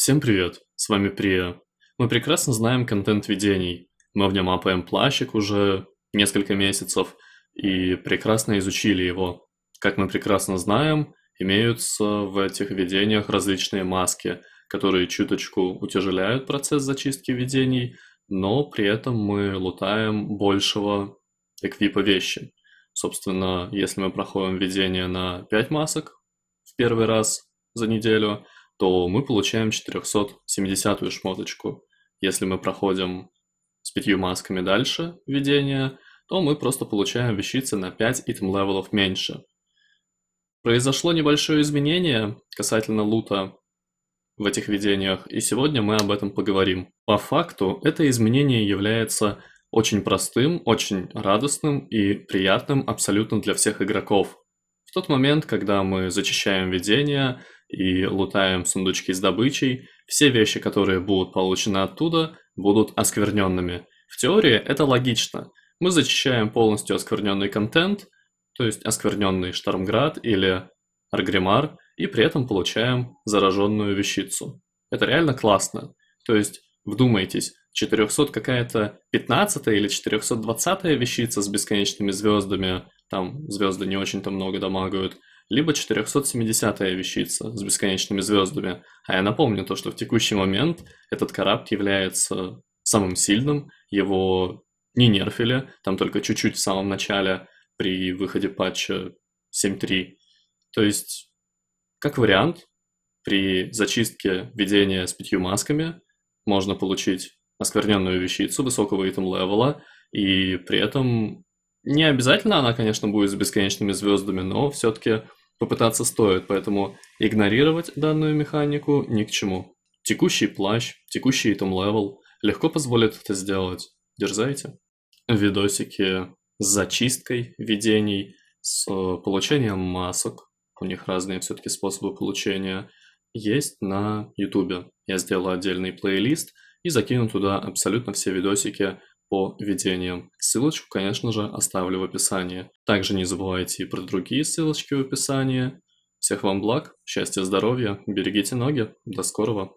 Всем привет, с вами Прия. Мы прекрасно знаем контент видений. Мы в нем апаем плащик уже несколько месяцев и прекрасно изучили его. Как мы прекрасно знаем, имеются в этих видениях различные маски, которые чуточку утяжеляют процесс зачистки видений, но при этом мы лутаем большего эквипа вещи. Собственно, если мы проходим видение на 5 масок в первый раз за неделю – то мы получаем 470-ю шмоточку. Если мы проходим с пятью масками дальше введение, то мы просто получаем вещицы на 5 итм-левелов меньше. Произошло небольшое изменение касательно лута в этих видениях, и сегодня мы об этом поговорим. По факту, это изменение является очень простым, очень радостным и приятным абсолютно для всех игроков. В тот момент, когда мы зачищаем видение, и лутаем сундучки с добычей, все вещи, которые будут получены оттуда, будут оскверненными. В теории это логично. Мы зачищаем полностью оскверненный контент, то есть оскверненный Штормград или Аргримар, и при этом получаем зараженную вещицу. Это реально классно. То есть, вдумайтесь, 400 какая-то 15 или 420 вещица с бесконечными звездами, там звезды не очень-то много дамагают – либо 470-я вещица с бесконечными звездами. А я напомню то, что в текущий момент этот корабль является самым сильным, его не нерфили, там только чуть-чуть в самом начале при выходе патча 7.3. То есть, как вариант, при зачистке ведения с пятью масками можно получить оскверненную вещицу высокого итем-левела, и при этом не обязательно она, конечно, будет с бесконечными звездами, но все-таки попытаться стоит, поэтому игнорировать данную механику ни к чему. Текущий плащ, текущий item level легко позволит это сделать. Дерзайте. Видосики с зачисткой видений, с э, получением масок, у них разные все-таки способы получения, есть на ютубе. Я сделал отдельный плейлист и закину туда абсолютно все видосики по введениям. Ссылочку, конечно же, оставлю в описании. Также не забывайте и про другие ссылочки в описании. Всех вам благ, счастья, здоровья, берегите ноги. До скорого!